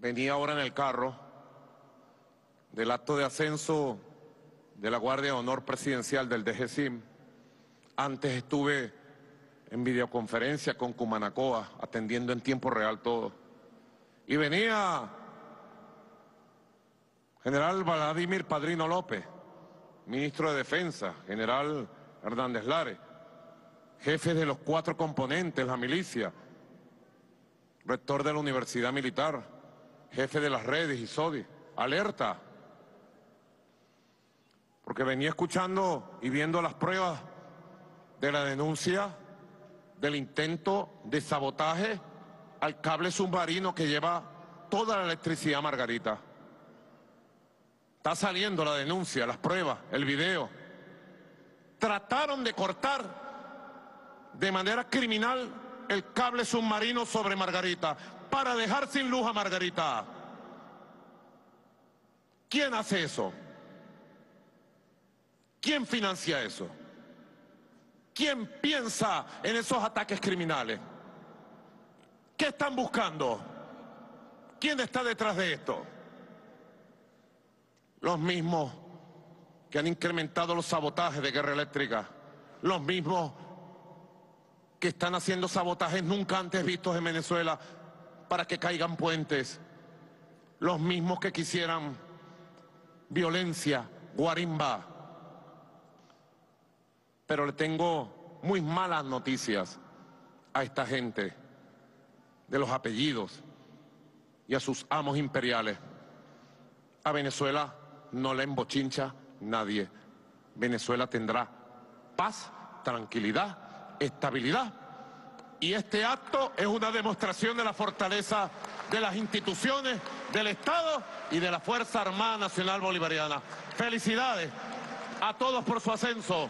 venía ahora en el carro del acto de ascenso de la Guardia de Honor Presidencial del DGSIM. Antes estuve en videoconferencia con Cumanacoa, atendiendo en tiempo real todo. Y venía general Vladimir Padrino López, ministro de Defensa, general Hernández Lares, Jefe de los cuatro componentes, la milicia, rector de la Universidad Militar, jefe de las redes y SODI, alerta. Porque venía escuchando y viendo las pruebas de la denuncia del intento de sabotaje al cable submarino que lleva toda la electricidad, Margarita. Está saliendo la denuncia, las pruebas, el video. Trataron de cortar de manera criminal el cable submarino sobre Margarita para dejar sin luz a Margarita. ¿Quién hace eso? ¿Quién financia eso? ¿Quién piensa en esos ataques criminales? ¿Qué están buscando? ¿Quién está detrás de esto? Los mismos que han incrementado los sabotajes de guerra eléctrica, los mismos que están haciendo sabotajes nunca antes vistos en Venezuela, para que caigan puentes, los mismos que quisieran violencia, guarimba. Pero le tengo muy malas noticias a esta gente de los apellidos y a sus amos imperiales. A Venezuela no la embochincha nadie. Venezuela tendrá paz, tranquilidad, estabilidad y este acto es una demostración de la fortaleza de las instituciones, del Estado y de la Fuerza Armada Nacional Bolivariana. Felicidades a todos por su ascenso.